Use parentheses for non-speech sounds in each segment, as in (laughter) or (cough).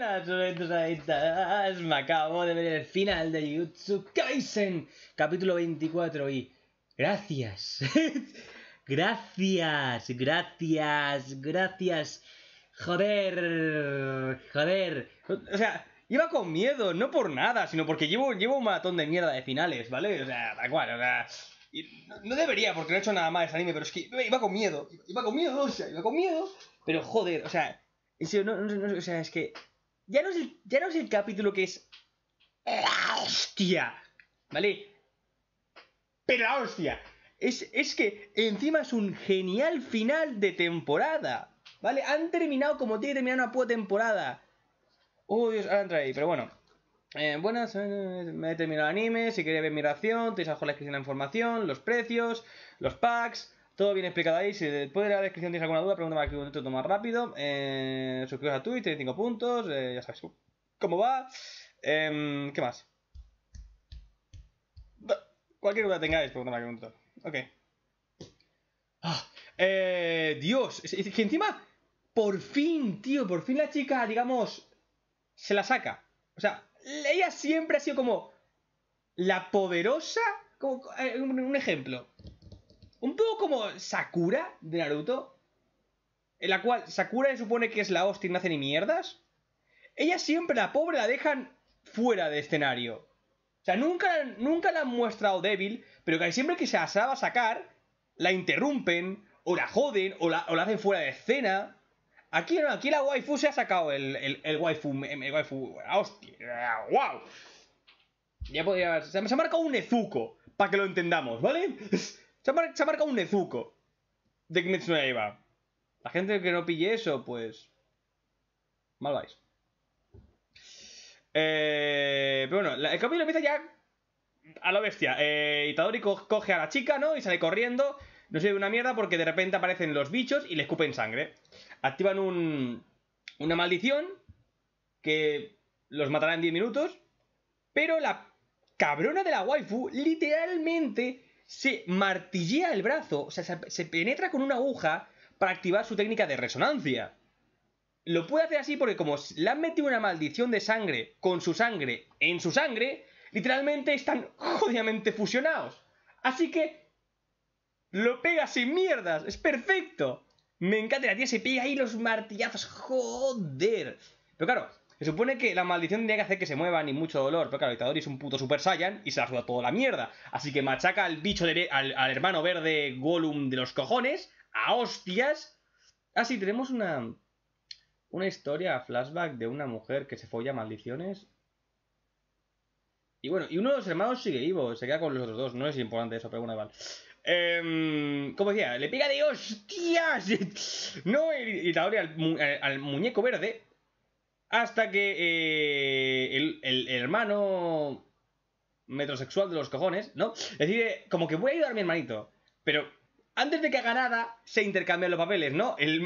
Me acabo de ver el final de Yutsu Kaisen, capítulo 24 y gracias. (laughs) gracias, gracias, gracias. Joder, joder. O sea, iba con miedo, no por nada, sino porque llevo, llevo un matón de mierda de finales, ¿vale? O sea, da igual, o sea... No debería, porque no he hecho nada más anime, pero es que iba con miedo, iba con miedo, o sea, iba con miedo, pero joder, o sea, o sea, es que ya no es el, capítulo que es. ¡La ah, hostia! ¿Vale? Pero la ah, hostia. Es, que encima es un genial final de temporada. ¿Vale? Han terminado como tiene que terminar una puta temporada. Uy, oh, Dios, ahora entra ahí, pero bueno. Eh, buenas, eh, me he terminado el anime. Si queréis ver mi reacción, tenéis abajo la descripción la información, los precios, los packs. Todo bien explicado ahí. Si después de la descripción tienes alguna duda, pregúntame aquí un todo más rápido. Eh, a Twitch, tenéis puntos. Eh, ya sabes, cómo va. Em, ¿Qué más? Cualquier duda tengáis, pregúntame aquí un tutor. Ok. Ah, eh, Dios, es que encima, por fin, tío, por fin la chica, digamos, se la saca. O sea, ella siempre ha sido como la poderosa. Como, eh, un ejemplo. Un poco como Sakura de Naruto. En la cual Sakura se supone que es la hostia y no hace ni mierdas. Ella siempre, la pobre, la dejan fuera de escenario. O sea, nunca, nunca la han mostrado débil, pero que siempre que se asaba a sacar, la interrumpen, o la joden, o la, hacen fuera de escena. Aquí no, aquí la waifu se ha sacado el, el, el waifu. El waifu. ¡Hostia! ¡Wow! Ya podría haber. Se, ha marcado un Ezuko, para que lo entendamos, ¿vale? Se ha, marcado un Nezuko de Kimetsu La gente que no pille eso, pues... Mal vais. Eh, pero bueno, el capítulo empieza ya a la bestia. Eh, Itadori coge a la chica, ¿no? Y sale corriendo. No ve una mierda porque de repente aparecen los bichos y le escupen sangre. Activan un, una maldición que los matará en 10 minutos. Pero la cabrona de la waifu literalmente se martillea el brazo, o sea, se penetra con una aguja para activar su técnica de resonancia. Lo puede hacer así porque como le han metido una maldición de sangre con su sangre en su sangre, literalmente están jodidamente fusionados. Así que lo pega sin mierdas, es perfecto. Me encanta, la tía se pega ahí los martillazos, joder. Pero claro, se supone que la maldición tendría que hacer que se muevan y mucho dolor, pero claro, el es un puto Super Saiyan y se la suda toda la mierda. Así que machaca al bicho, de, al, hermano verde Gollum de los cojones, a hostias. Ah, sí, tenemos una, una historia flashback de una mujer que se folla maldiciones. Y bueno, y uno de los hermanos sigue vivo, se queda con los otros dos, no es importante eso, pero bueno, vale. Em, como decía, le pega de hostias. (laughs) No, y, eh, al, muñeco verde. Hasta que eh, el, hermano metrosexual de los cojones, ¿no? Decide, como que voy a ayudar a mi hermanito. Pero antes de que haga nada, se intercambian los papeles, ¿no? El,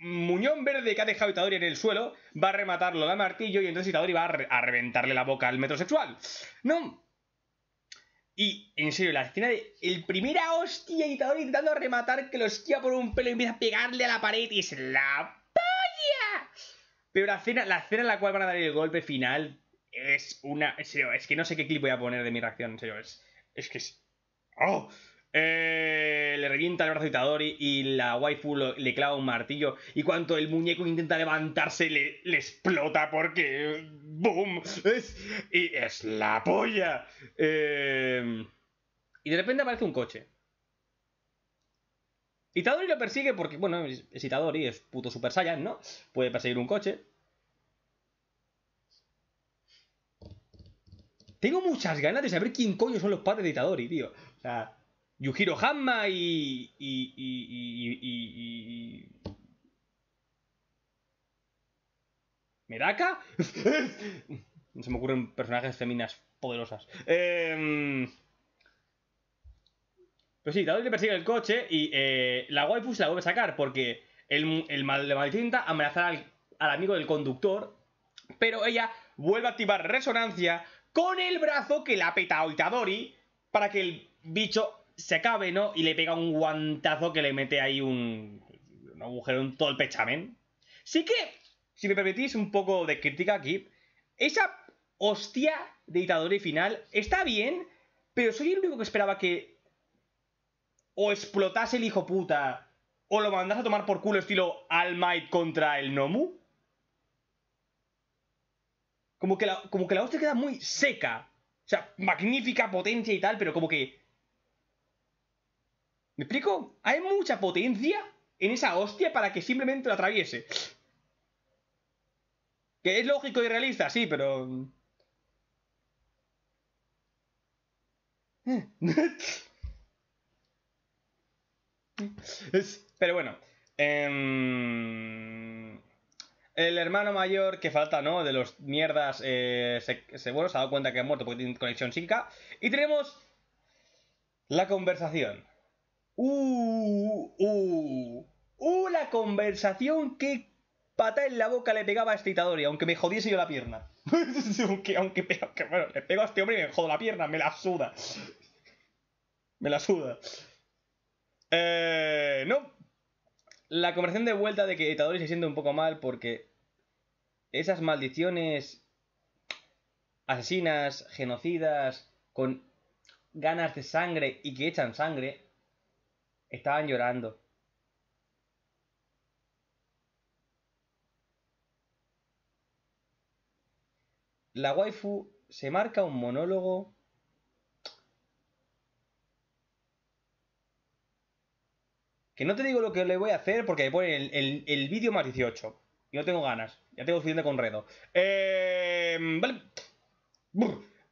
muñón verde que ha dejado Itadori en el suelo va a rematarlo de martillo y entonces Itadori va a, reventarle la boca al metrosexual. ¿No? Y, en serio, la escena de el primera hostia Itadori intentando rematar que lo esquía por un pelo y empieza a pegarle a la pared y es la pero la escena, la en la cual van a dar el golpe final es una. es que no sé qué clip voy a poner de mi reacción, Es, que es. ¡Oh! Eh, le revienta el brazo Itadori y la waifu le clava un martillo. Y cuando el muñeco intenta levantarse, le, le explota porque. ¡Boom! Es, y es la polla. Eh, y de repente aparece un coche. Itadori lo persigue porque, bueno, es Itadori, es puto Super Saiyan, ¿no? Puede perseguir un coche. Tengo muchas ganas de saber quién coño son los padres de Itadori, tío. O sea, Yujiro Hanma y... y, y, y, y ¿Meraka? (laughs) no se me ocurren personajes feminas poderosas. Eh... Pues sí, le persigue el coche y eh, la waifu se la vuelve a sacar porque el, el, mal, amenazará al, al amigo del conductor, pero ella vuelve a activar resonancia con el brazo que la ha petado Itadori para que el bicho se acabe, ¿no? Y le pega un guantazo que le mete ahí un, agujero en todo el pechamen. Sí que, si me permitís un poco de crítica aquí, esa hostia de Itadori final está bien, pero soy el único que esperaba que o explotase el hijo puta, o lo mandas a tomar por culo estilo All Might contra el Nomu. Como que, la, como que la hostia queda muy seca. O sea, magnífica potencia y tal, pero como que... ¿Me explico? Hay mucha potencia en esa hostia para que simplemente lo atraviese. Que es lógico y realista, sí, pero... Eh. (laughs) Es, pero bueno. Em, el hermano mayor que falta, ¿no? De los mierdas, eh, se, ha dado cuenta que ha muerto porque tiene conexión chica. Y tenemos la conversación. Uh, uh, uh, la conversación que pata en la boca le pegaba a este Y aunque me jodiese yo la pierna. (laughs) aunque, aunque, bueno, le pego a este hombre y me jodo la pierna, me la suda. me la suda. Eh, no. La conversación de vuelta de que Itadori se siente un poco mal porque esas maldiciones asesinas, genocidas, con ganas de sangre y que echan sangre, estaban llorando. La waifu se marca un monólogo Que no te digo lo que le voy a hacer porque me pone el, vídeo más 18. Y no tengo ganas. Ya tengo suficiente con Redo. Eh, vale.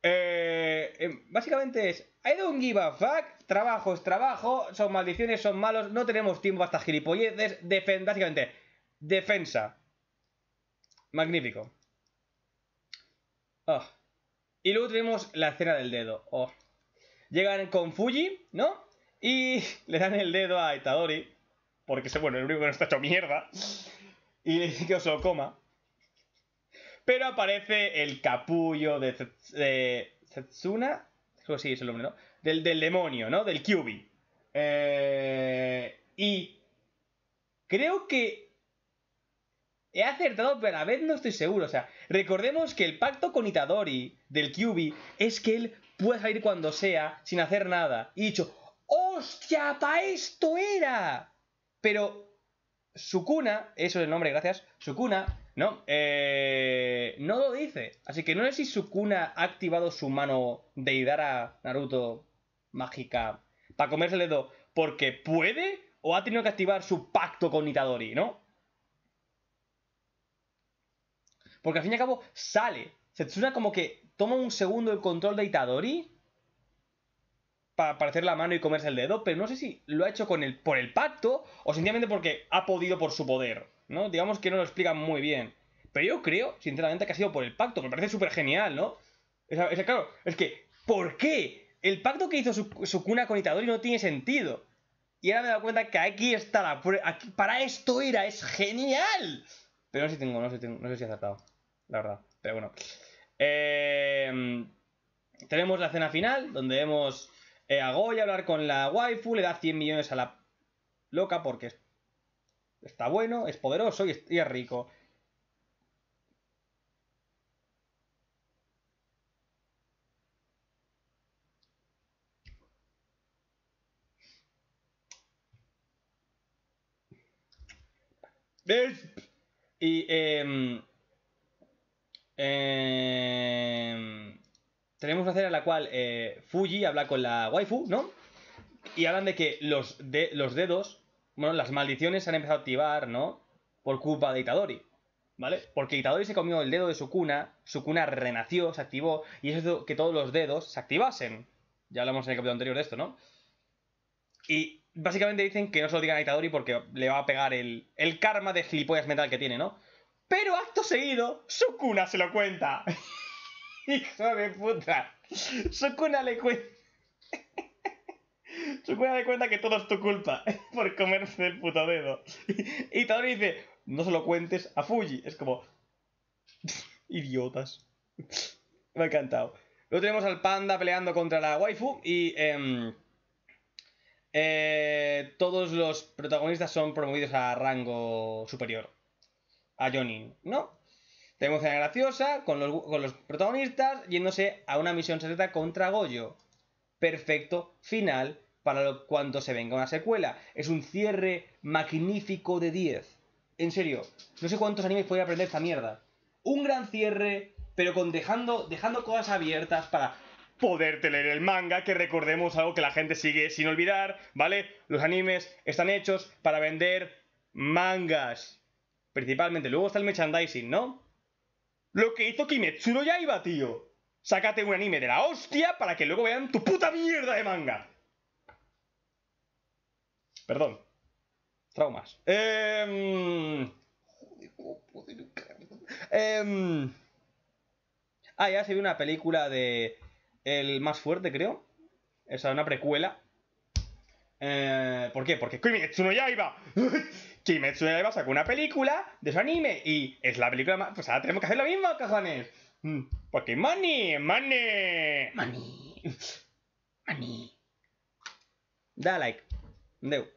Eh, em, básicamente es... I don't give a fuck. Trabajo es trabajo. Son maldiciones, son malos. No tenemos tiempo hasta gilipolleces. básicamente, defensa. Magnífico. Ah. Y luego tenemos la escena del dedo. Oh. Llegan con Fuji, ¿no? Y (laughs) le dan el dedo a Itadori, porque es bueno, el único que no está hecho mierda, y le dice que os lo coma. Pero aparece el capullo de, Setsuna, creo que sí es el nombre, ¿no? Del, demonio, ¿no? Del Kyubi. Eh, y creo que he acertado, pero a ver, no estoy seguro. O sea, recordemos que el pacto con Itadori del Kyubi es que él puede ir cuando sea sin hacer nada. Y dicho, ¡Hostia! ¡Pa esto era! Pero Sukuna, eso es el nombre, gracias. Sukuna, ¿no? Eh, no lo dice. Así que no sé si Sukuna ha activado su mano de Hidara Naruto mágica para comerse el dedo porque puede o ha tenido que activar su pacto con Itadori, ¿no? Porque al fin y al cabo sale. Setsuna como que toma un segundo el control de Itadori para aparecer la mano y comerse el dedo, pero no sé si lo ha hecho con el, por el pacto o sencillamente porque ha podido por su poder, ¿no? Digamos que no lo explican muy bien. Pero yo creo, sinceramente, que ha sido por el pacto, me parece súper genial, ¿no? Es, claro, es que, ¿por qué? El pacto que hizo su cuna con Itadori no tiene sentido. Y ahora me he dado cuenta que aquí está la Para esto era, es genial. Pero no sé si tengo, no sé, no sé si he acertado. La verdad. Pero bueno. Eh, tenemos la escena final, donde vemos eh, a hablar con la waifu, le da 100 millones a la loca porque está bueno, es poderoso y es, rico. Y em, em, tenemos una escena en la cual eh, Fuji habla con la waifu, ¿no? Y hablan de que los, de, los dedos, bueno, las maldiciones se han empezado a activar, ¿no? Por culpa de Itadori, ¿vale? Porque Itadori se comió el dedo de su cuna, su cuna renació, se activó, y eso que todos los dedos se activasen. Ya hablamos en el capítulo anterior de esto, ¿no? Y básicamente dicen que no se lo digan a Itadori porque le va a pegar el, el karma de gilipollas metal que tiene, ¿no? Pero acto seguido, su cuna se lo cuenta. (laughs) Hijo de puta. Sukuna le cuenta. (laughs) Sukuna le cuenta que todo es tu culpa (laughs) por comerse el puto dedo. Y Tadori dice, no se lo cuentes a Fuji. Es como. (laughs) Idiotas. Me ha encantado. Luego tenemos al panda peleando contra la waifu y. Em, eh, todos los protagonistas son promovidos a rango superior. A Jonin, ¿no? Tenemos escena graciosa con los, protagonistas yéndose a una misión secreta contra Goyo. Perfecto final para lo, cuando se venga una secuela. Es un cierre magnífico de 10. En serio, no sé cuántos animes podría aprender esta mierda. Un gran cierre, pero dejando, dejando cosas abiertas para poderte leer el manga, que recordemos algo que la gente sigue sin olvidar, ¿vale? Los animes están hechos para vender mangas. Principalmente. Luego está el merchandising, ¿no? Lo que hizo Kimetsu ya iba, tío. Sácate un anime de la hostia para que luego vean tu puta mierda de manga. Perdón. Traumas. Eh, eh, ah, ya se vio una película de El más fuerte, creo. Esa una precuela. Eh, ¿Por qué? Porque Kimetsu no (laughs) Kimetsu no a sacó una película de su anime y es la película más... Pues ahora tenemos que hacer lo mismo, cojones. Mm, porque money, money. Money. Money. Da like. Deu.